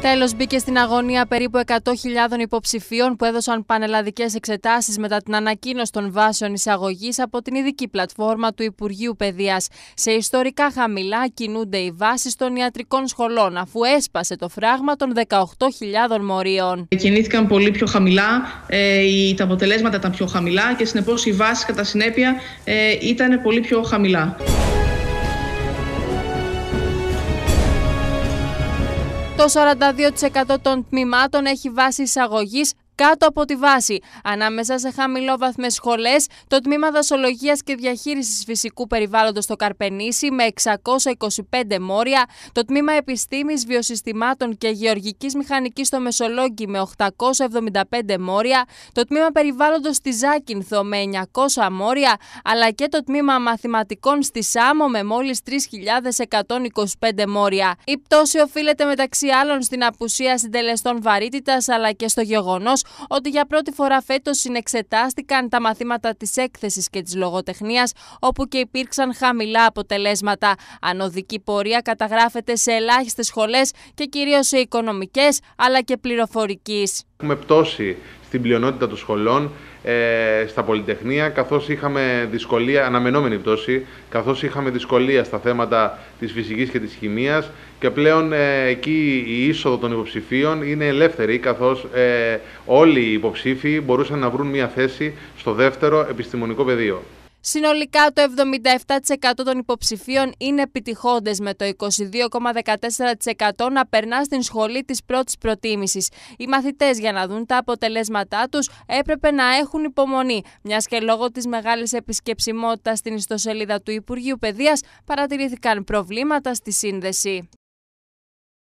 Τέλος, μπήκε στην αγωνία περίπου 100.000 υποψηφίων που έδωσαν πανελλαδικές εξετάσεις μετά την ανακοίνωση των βάσεων εισαγωγής από την ειδική πλατφόρμα του Υπουργείου Παιδείας. Σε ιστορικά χαμηλά κινούνται οι βάσεις των ιατρικών σχολών, αφού έσπασε το φράγμα των 18.000 μορίων. Κινήθηκαν πολύ πιο χαμηλά, ε, τα αποτελέσματα ήταν πιο χαμηλά και συνεπώς οι βάσεις κατά συνέπεια ε, ήταν πολύ πιο χαμηλά. Το 42% των τμήματων έχει βάση εισαγωγής κάτω από τη βάση. Ανάμεσα σε χαμηλόβαθμες σχολές, το Τμήμα δασολογίας και Διαχείρισης Φυσικού Περιβάλλοντος στο Καρπενήσι με 625 μόρια, το Τμήμα Επιστήμης Βιοσυστημάτων και Γεωργικής Μηχανικής στο Μεσολόγγι με 875 μόρια, το Τμήμα Περιβάλλοντος στη Ζάκυνθο με 900 μόρια, αλλά και το Τμήμα Μαθηματικών στη Σάμο με μόλις 3.125 μόρια. Η πτώση οφείλεται μεταξύ άλλων στην απουσία συντελεστών βαρύτητας, αλλά και στο γεγονός ότι για πρώτη φορά φέτος συνεξετάστηκαν τα μαθήματα της έκθεσης και της λογοτεχνίας όπου και υπήρξαν χαμηλά αποτελέσματα. Ανοδική πορεία καταγράφεται σε ελάχιστες σχολές και κυρίως σε οικονομικές αλλά και πληροφορικής. Έχουμε πτώση στην πλειονότητα των σχολών ε, στα Πολυτεχνία, καθώς είχαμε δυσκολία, αναμενόμενη πτώση, καθώς είχαμε δυσκολία στα θέματα της φυσικής και της χημίας και πλέον ε, εκεί η είσοδο των υποψηφίων είναι ελεύθερη, καθώς ε, όλοι οι υποψήφοι μπορούσαν να βρουν μια θέση στο δεύτερο επιστημονικό πεδίο. Συνολικά το 77% των υποψηφίων είναι επιτυχώντες με το 22,14% να περνά στην σχολή της πρώτης προτίμησης. Οι μαθητές για να δουν τα αποτελέσματά τους έπρεπε να έχουν υπομονή, μιας και λόγω της μεγάλης επισκεψιμότητας στην ιστοσελίδα του Υπουργείου Παιδείας παρατηρήθηκαν προβλήματα στη σύνδεση.